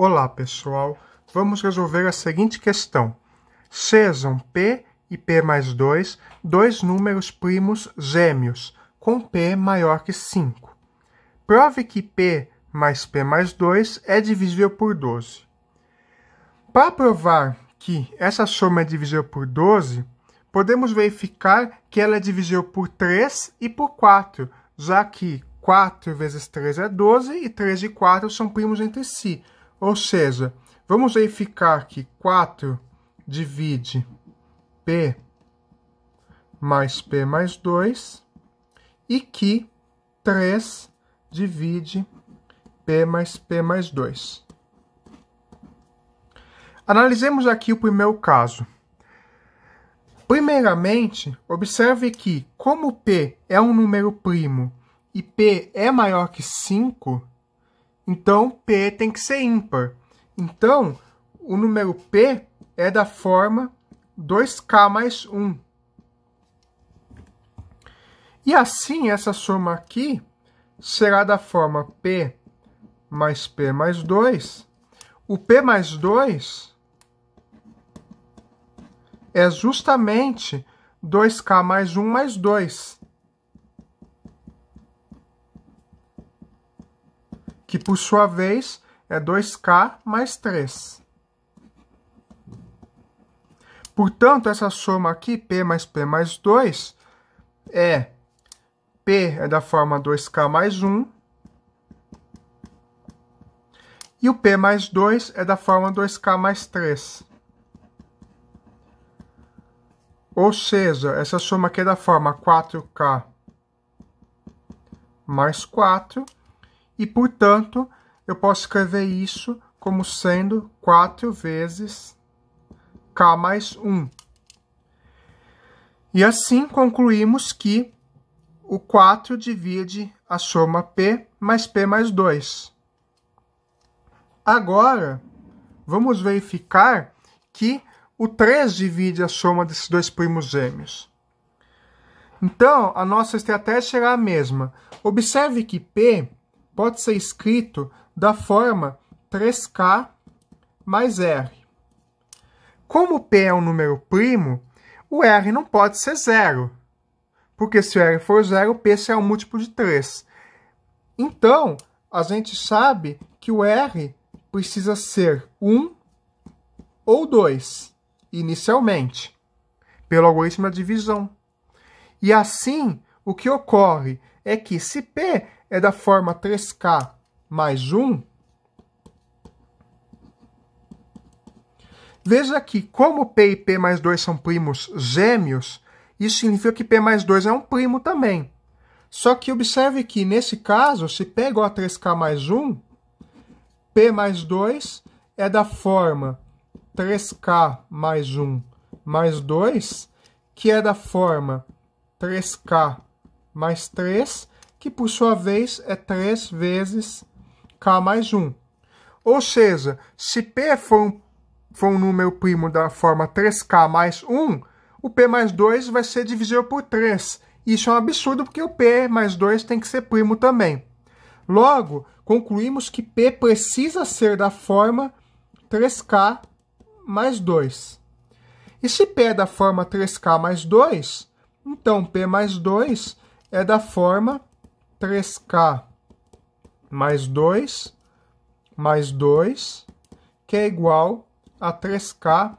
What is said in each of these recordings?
Olá pessoal, vamos resolver a seguinte questão. Sejam P e P mais 2 dois números primos gêmeos, com P maior que 5. Prove que P mais P mais 2 é divisível por 12. Para provar que essa soma é divisível por 12, podemos verificar que ela é divisível por 3 e por 4, já que 4 vezes 3 é 12 e 3 e 4 são primos entre si. Ou seja, vamos verificar que 4 divide P mais P mais 2 e que 3 divide P mais P mais 2. Analisemos aqui o primeiro caso. Primeiramente, observe que, como P é um número primo e P é maior que 5, então, P tem que ser ímpar. Então, o número P é da forma 2K mais 1. E assim, essa soma aqui será da forma P mais P mais 2. O P mais 2 é justamente 2K mais 1 mais 2. que por sua vez é 2k mais 3. Portanto, essa soma aqui, P mais P mais 2, é P é da forma 2K mais 1, e o P mais 2 é da forma 2K mais 3. Ou seja, essa soma aqui é da forma 4K mais 4, e, portanto, eu posso escrever isso como sendo 4 vezes k mais 1. E assim concluímos que o 4 divide a soma p mais p mais 2. Agora, vamos verificar que o 3 divide a soma desses dois primos gêmeos. Então, a nossa estratégia será a mesma. Observe que P pode ser escrito da forma 3K mais R. Como o P é um número primo, o R não pode ser zero, porque se o R for zero, o P será um múltiplo de 3. Então, a gente sabe que o R precisa ser 1 ou 2, inicialmente, pelo algoritmo da divisão. E assim, o que ocorre é que se P é da forma 3K mais 1, veja que como P e P mais 2 são primos gêmeos, isso significa que P mais 2 é um primo também. Só que observe que, nesse caso, se P é igual a 3K mais 1, P mais 2 é da forma 3K mais 1 mais 2, que é da forma 3K mais 3, que por sua vez é 3 vezes k mais 1. Ou seja, se p for um, for um número primo da forma 3k mais 1, o p mais 2 vai ser divisível por 3. Isso é um absurdo porque o p mais 2 tem que ser primo também. Logo, concluímos que p precisa ser da forma 3k mais 2. E se p é da forma 3k mais 2, então p mais 2 é da forma 3K mais 2 mais 2, que é igual a 3K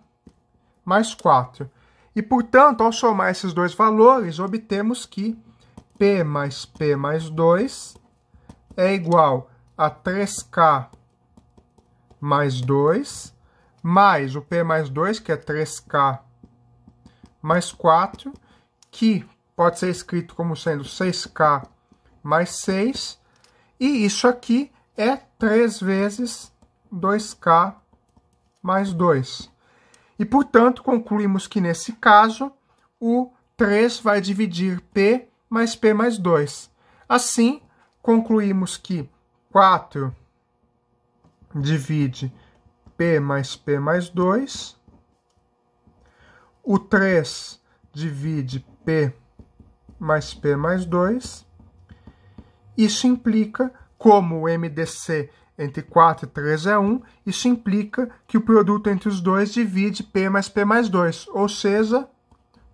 mais 4. E, portanto, ao somar esses dois valores, obtemos que P mais P mais 2 é igual a 3K mais 2, mais o P mais 2, que é 3K mais 4, que pode ser escrito como sendo 6K mais 6. E isso aqui é 3 vezes 2K mais 2. E, portanto, concluímos que, nesse caso, o 3 vai dividir P mais P mais 2. Assim, concluímos que 4 divide P mais P mais 2. O 3 divide P mais P mais 2. Isso implica, como o MDC entre 4 e 3 é 1, isso implica que o produto entre os dois divide P mais P mais 2, ou seja,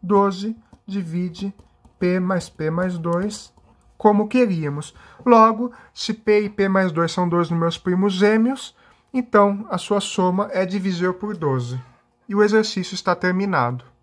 12 divide P mais P mais 2, como queríamos. Logo, se P e P mais 2 são dois números primos gêmeos, então a sua soma é divisível por 12. E o exercício está terminado.